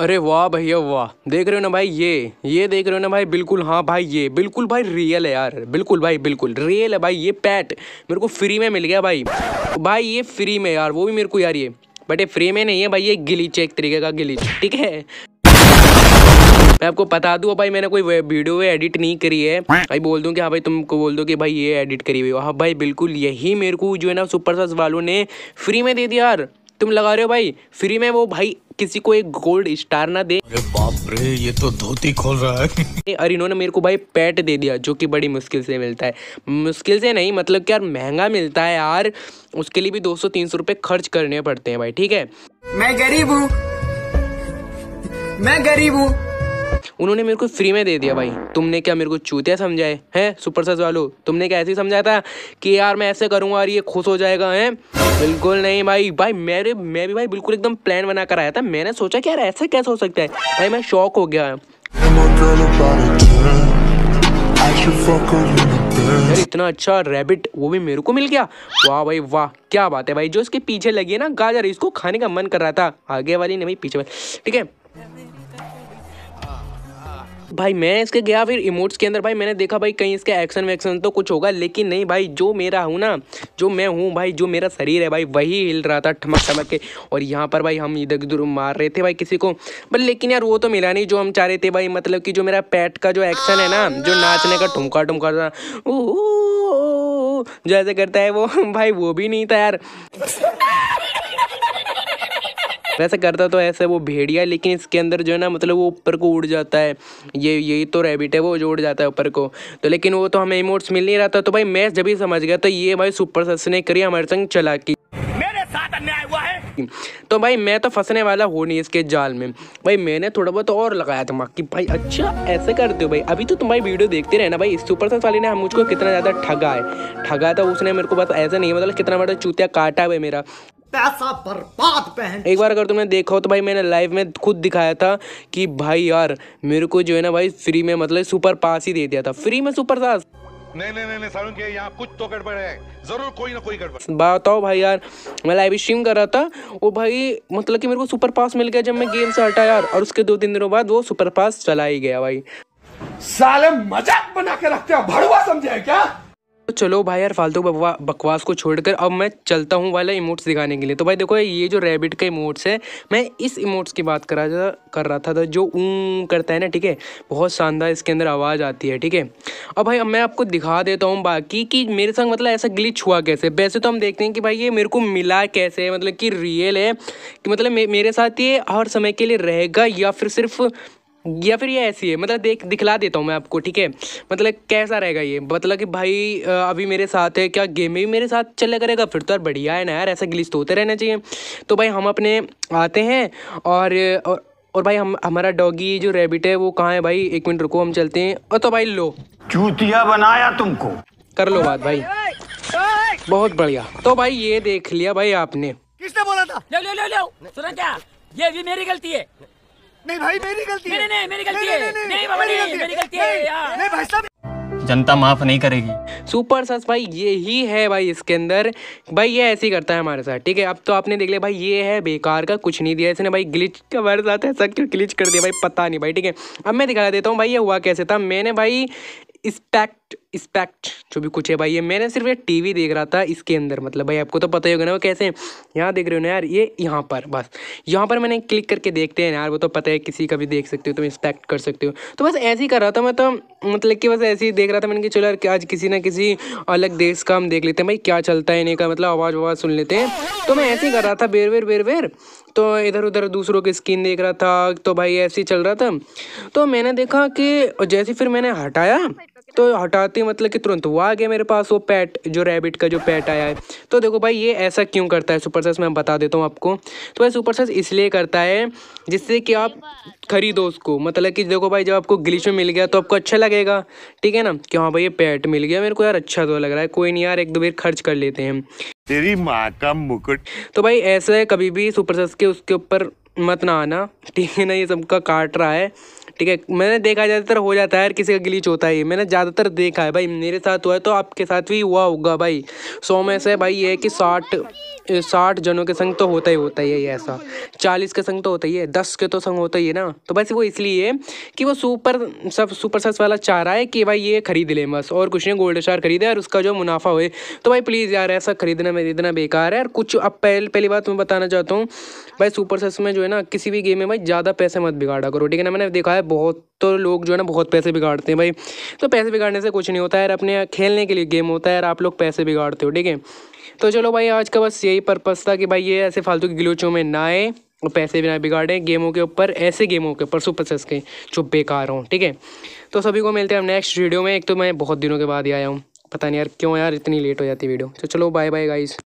अरे वाह भैया वाह देख रहे हो ना भाई ये ये देख रहे हो ना भाई बिल्कुल हाँ भाई ये बिल्कुल भाई रियल है यार बिल्कुल भाई बिल्कुल रियल है भाई ये पैट मेरे को फ्री में मिल गया भाई भाई ये फ्री में यार वो भी मेरे को यार ये बट ये फ्री में नहीं है भाई ये गिलीच है एक तरीके का गिलीच ठीक है मैं आपको बता दूँ भाई मैंने कोई वीडियो एडिट नहीं करी है भाई बोल दूँ कि हाँ भाई तुमको बोल दो कि भाई ये एडिट करी हुई हो हाँ भाई बिल्कुल यही मेरे को जो है ना सुपर सास वालों ने फ्री में दे दिया यार तुम लगा रहे हो भाई फ्री में वो भाई किसी को एक गोल्ड स्टार ना दे अरे बाप रे ये तो धोती खोल रहा है और इन्होंने मेरे को भाई पैट दे दिया जो कि बड़ी मुश्किल से मिलता है मुश्किल से नहीं मतलब कि यार महंगा मिलता है यार उसके लिए भी दो सौ तीन सौ खर्च करने पड़ते हैं भाई ठीक है मैं गरीब हूँ मैं गरीब हूँ उन्होंने मेरे को फ्री में दे दिया भाई तुमने क्या मेरे को चूतिया समझाए हैं सुपर सज वालो तुमने क्या ऐसे ही समझाया था कि यार मैं ऐसे करूँगा और ये खुश हो जाएगा हैं बिल्कुल नहीं भाई भाई मेरे मैं भी भाई बिल्कुल एकदम प्लान बना कर आया था मैंने सोचा कि यार ऐसा कैसे हो सकता है भाई मैं शौक हो गया यार इतना अच्छा रैबिट वो भी मेरे को मिल गया वाह भाई वाह क्या बात है भाई जो इसके पीछे लगी है ना गाजर इसको खाने का मन कर रहा था आगे वाली नहीं भाई पीछे वाली ठीक है भाई मैं इसके गया फिर इमोट्स के अंदर भाई मैंने देखा भाई कहीं इसका एक्शन वैक्शन तो कुछ होगा लेकिन नहीं भाई जो मेरा हूँ ना जो मैं हूँ भाई जो मेरा शरीर है भाई वही हिल रहा था ठमक ठमक के और यहाँ पर भाई हम इधर उधर मार रहे थे भाई किसी को बट लेकिन यार वो तो मिला नहीं जो हम चाह रहे थे भाई मतलब कि जो मेरा पैट का जो एक्शन है ना जो नाचने का ठुमका ठुमका था जैसे करता है वो भाई वो भी नहीं था यार वैसे करता तो ऐसे वो भेड़िया लेकिन इसके अंदर जो है ना मतलब वो ऊपर को उड़ जाता है ये यही तो रेबिट है वो जो उड़ जाता है ऊपर को तो लेकिन वो तो हमें इमोट्स मिल नहीं रहा था तो भाई मैं जब ही समझ गया तो ये भाई सुपर सस ने करी हमारे संग चला की तो भाई मैं तो फंसने वाला हूँ नहीं इसके जाल में भाई मैंने थोड़ा बहुत और लगाया था कि भाई अच्छा ऐसे करते हो भाई अभी तो तुम्हारी वीडियो देखते ना भाई सुपर सस वाले ने मुझको कितना ज़्यादा ठगा है ठगा था उसने मेरे को बस ऐसा नहीं मतलब कितना बड़ा चूतिया काटा है मेरा पैसा बर्बाद पहन एक बार अगर तुमने देखा हो तो भाई मैंने लाइव में खुद दिखाया था कि भाई यार मेरे को जो है ना भाई फ्री में मतलब सुपर पास ही दे दिया था फ्री में सुपर पास नहीं नहीं नहीं सारुण के यहाँ कुछ तो गड़बड़ है जरूर कोई ना कोई गड़बड़ बताओ भाई यार मैं लाइव स्ट्रीम कर रहा था वो भाई मतलब कि मेरे को सुपर पास मिल गया जब मैं गेम से हटा यार और उसके दो तीन दिनों बाद वो सुपर पास चला ही गया भाई साले मजाक बना के रखते हो भड़वा समझे क्या तो चलो भाई यार फालतू बकवास को छोड़कर अब मैं चलता हूँ वाला इमोट्स दिखाने के लिए तो भाई देखो ये जो रैबिट का इमोट्स है मैं इस इमोट्स की बात करा जा कर रहा था तो जो ऊँ करता है ना ठीक है बहुत शानदार इसके अंदर आवाज़ आती है ठीक है अब भाई अब मैं आपको दिखा देता हूँ बाकी कि मेरे संग मतलब ऐसा ग्लिच हुआ कैसे वैसे तो हम देखते हैं कि भाई ये मेरे को मिला कैसे मतलब कि रियल है कि मतलब मेरे साथ ये हर समय के लिए रहेगा या फिर सिर्फ या फिर ये ऐसी है मतलब देख दिखला देता हूँ मैं आपको ठीक है मतलब कैसा रहेगा ये मतलब कि भाई अभी मेरे साथ है क्या गेम में भी मेरे साथ चला करेगा फिर तो यार बढ़िया है ना यार ऐसा गिलिस तो होते रहना चाहिए तो भाई हम अपने आते हैं और, और और भाई हम हमारा डॉगी जो रेबिट है वो कहाँ है भाई एक मिनट रुको हम चलते हैं और तो भाई लो चूतिया बनाया तुमको कर लो बात भाई बहुत बढ़िया तो भाई ये देख लिया भाई आपने किसने बोला था ले ले ले ले सुना क्या ये भी मेरी गलती है नहीं भाई मेरी गलती है नहीं मेरी गलती है नहीं मेरी गलती है यार नहीं भाई साहब जनता माफ नहीं करेगी सुपर सस भाई ये ही है भाई इसके अंदर भाई ये ऐसे ही करता है हमारे साथ ठीक है अब तो आपने देख लिया भाई ये है बेकार का कुछ नहीं दिया इसने भाई ग्लिच हमारे साथ ऐसा क्यों ग्लिच कर दिया भाई पता नहीं भाई ठीक है अब मैं दिखा देता हूँ भाई ये हुआ कैसे था मैंने भाई स्पेक्ट स्पेक्ट जो भी कुछ है भाई ये मैंने सिर्फ ये टीवी देख रहा था इसके अंदर मतलब भाई आपको तो पता ही होगा ना वो कैसे यहाँ देख रहे हो ना यार ये यहाँ पर बस यहाँ पर मैंने क्लिक करके देखते हैं यार वो तो पता है किसी का भी देख सकते हो तुम इंस्पेक्ट कर सकते हो तो बस ऐसे ही कर रहा था मैं तो मतलब कि बस ऐसे ही देख रहा था मैंने कि चलो यार आज किसी ना किसी अलग देश का हम देख लेते हैं भाई क्या चलता है इन्हें का मतलब आवाज़ ववाज़ सुन लेते हैं तो मैं ऐसे ही कर रहा था बेर बेर बेर बेर तो इधर उधर दूसरों की स्क्रीन देख रहा था तो भाई ऐसे ही चल रहा था तो मैंने देखा कि जैसे फिर मैंने हटाया तो हटाते मतलब कि तुरंत वो आ गया मेरे पास वो पैट जो रैबिट का जो पैट आया है तो देखो भाई ये ऐसा क्यों करता है सुपर सेस मैं बता देता हूँ आपको तो भाई सुपर सेस इसलिए करता है जिससे कि आप खरीदो उसको मतलब कि देखो भाई जब आपको ग्लिच में मिल गया तो आपको अच्छा लगेगा ठीक है ना कि हाँ भाई ये पैट मिल गया मेरे को यार अच्छा तो लग रहा है कोई नहीं यार एक दो बार खर्च कर लेते हैं तेरी माँ का मुकुट तो भाई ऐसा है कभी भी सुपर सेस के उसके ऊपर मत ना आना ठीक है ना ये सबका काट रहा है ठीक है मैंने देखा ज़्यादातर हो जाता है यार किसी का ग्लीच होता है मैंने ज़्यादातर देखा है भाई मेरे साथ हुआ है तो आपके साथ भी हुआ होगा भाई सौ में से भाई ये है कि साठ साठ जनों के संग तो होता ही होता ही है ये ऐसा चालीस के संग तो होता ही है दस के तो संग होता ही है ना तो बस वो इसलिए कि वो सुपर सब सुपर सस वाला चाह रहा है कि भाई ये खरीद ले बस और कुछ नहीं गोल्ड स्टार खरीदे और उसका जो मुनाफा होए तो भाई प्लीज़ यार ऐसा खरीदना इतना बेकार है और कुछ अब पहले पहली बात मैं बताना चाहता हूँ भाई सुपर सस में जो है ना किसी भी गेम में भाई ज़्यादा पैसे मत बिगाड़ा करो ठीक है ना मैंने देखा है बहुत तो लोग जो है ना बहुत पैसे बिगाड़ते हैं भाई तो पैसे बिगाड़ने से कुछ नहीं होता है यार अपने खेलने के लिए गेम होता है यार आप लोग पैसे बिगाड़ते हो ठीक है तो चलो भाई आज का बस यही पर्पज़ था कि भाई ये ऐसे फालतू के गिलोचों में ना आए और पैसे भी ना बिगाड़ें गेमों के ऊपर ऐसे गेमों के ऊपर सुपर सेस के जो बेकार हों ठीक है तो सभी को मिलते हैं नेक्स्ट वीडियो में एक तो मैं बहुत दिनों के बाद ही आया हूँ पता नहीं यार क्यों यार इतनी लेट हो जाती वीडियो तो चलो बाय बाय गाइज़